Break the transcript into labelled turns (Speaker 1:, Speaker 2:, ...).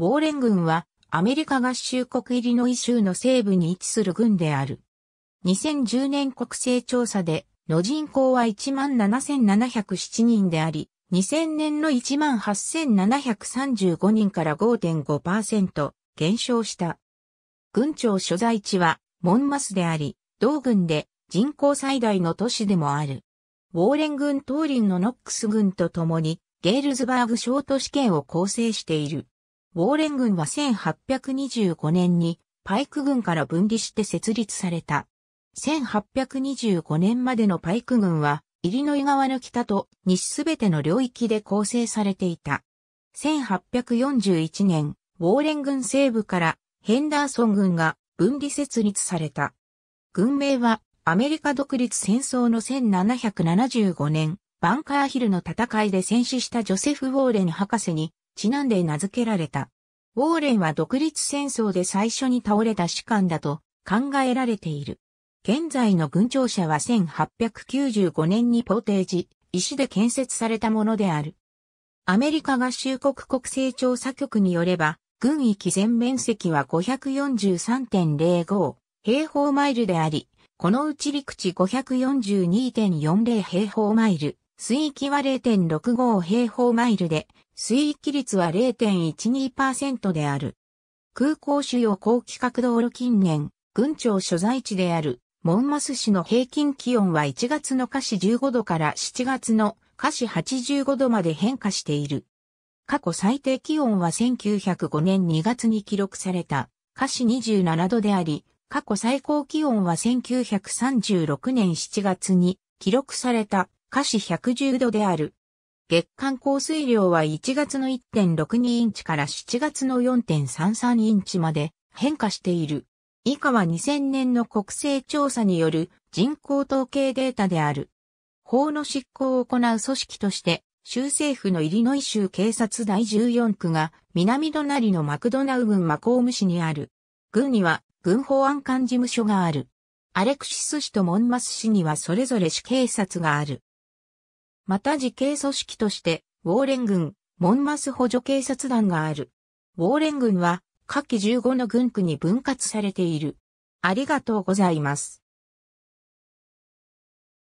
Speaker 1: ウォーレン軍はアメリカ合衆国イリノイ州の西部に位置する軍である。2010年国勢調査での人口は17,707人であり、2000年の18,735人から5.5%減少した。郡庁所在地はモンマスであり、同軍で人口最大の都市でもある。ウォーレン軍東林のノックス軍と共にゲールズバーグ小都市圏を構成している。ウォーレン軍は1825年にパイク軍から分離して設立された。1825年までのパイク軍は、イリノイ川の北と西すべての領域で構成されていた。1841年、ウォーレン軍西部からヘンダーソン軍が分離設立された。軍名はアメリカ独立戦争の1775年、バンカーヒルの戦いで戦死したジョセフ・ウォーレン博士にちなんで名付けられた。ウォーレンは独立戦争で最初に倒れた士官だと考えられている。現在の軍庁舎は1895年にポーテージ、石で建設されたものである。アメリカ合衆国国勢調査局によれば、軍域全面積は543.05平方マイルであり、このうち陸地542.40平方マイル、水域は0.65平方マイルで、水域率は0.12%である。空港主要高規格道路近年、郡庁所在地である、モンマス市の平均気温は1月の下市15度から7月の下市85度まで変化している。過去最低気温は1905年2月に記録された下市27度であり、過去最高気温は1936年7月に記録された下肢110度である。月間降水量は1月の1.62インチから7月の4.33インチまで変化している。以下は2000年の国勢調査による人口統計データである。法の執行を行う組織として、州政府のイリノイ州警察第14区が南隣のマクドナウ郡マコーム市にある。郡には軍法案官事務所がある。アレクシス市とモンマス市にはそれぞれ市警察がある。また自警組織として、ウォーレン軍、モンマス補助警察団がある。ウォーレン軍は、下記15の軍区に分割されている。ありがとうございます。